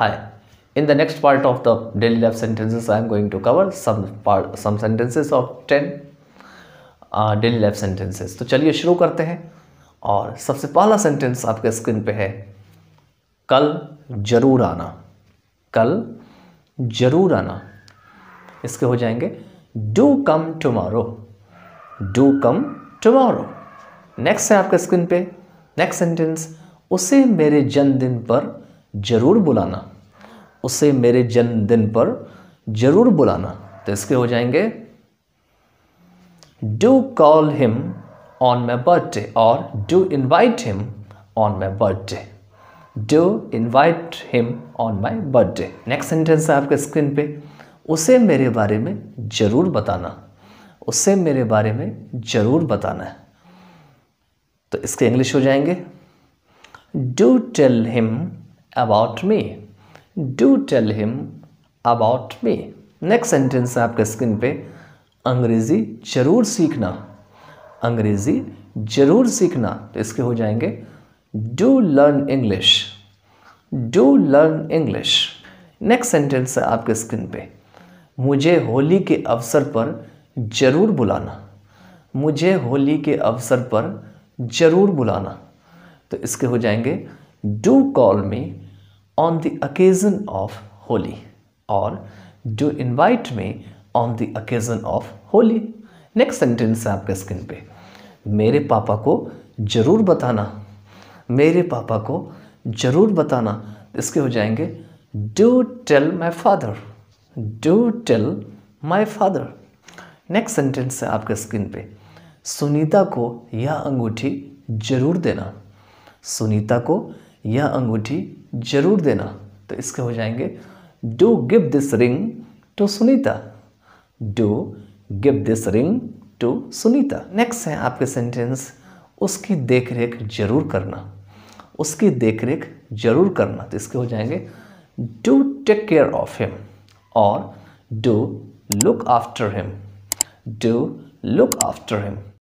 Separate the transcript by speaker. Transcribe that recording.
Speaker 1: high. In the next part of the daily life sentences, I am going to cover some part, some sentences of 10 daily life sentences तो चलिए शुरू करते हैं और सबसे पहला सेंटेंस आपके स्क्रीन पे है कल जरूर आना कल जरूर आना इसके हो जाएंगे do come tomorrow do come tomorrow next है आपके स्क्रीन पे नेक्स्ट सेंटेंस उसे मेरे जन्मदिन पर ज़रूर बुलाना उसे मेरे जन्मदिन पर ज़रूर बुलाना तो इसके हो जाएंगे do call him on my birthday और do invite him on my birthday do invite him on my birthday next sentence है आपके स्क्रीन पे उसे मेरे बारे में ज़रूर बताना उसे मेरे बारे में ज़रूर बताना है तो इसके इंग्लिश हो जाएंगे do tell him about me do tell him about me next sentence है आपके स्क्रीन पे अंग्रेज़ी जरूर सीखना अंग्रेज़ी जरूर सीखना तो इसके हो जाएंगे do learn English do learn English next sentence है आपके स्क्रीन पे मुझे होली के अवसर पर ज़रूर बुलाना मुझे होली के अवसर पर ज़रूर बुलाना तो इसके हो जाएंगे do call me on the occasion of Holi और do invite me on the occasion of Holi next sentence है आपके स्क्रीन पे मेरे पापा को ज़रूर बताना मेरे पापा को ज़रूर बताना इसके हो जाएंगे do tell my father do tell my father next sentence है आपके स्क्रीन पे सुनीता को यह अंगूठी ज़रूर देना सुनीता को यह अंगूठी जरूर देना तो इसके हो जाएंगे do give this ring to Sunita do give this ring to Sunita next है आपके सेंटेंस उसकी देखरेख जरूर करना उसकी देखरेख जरूर करना तो इसके हो जाएंगे do take care of him और do look after him do look after him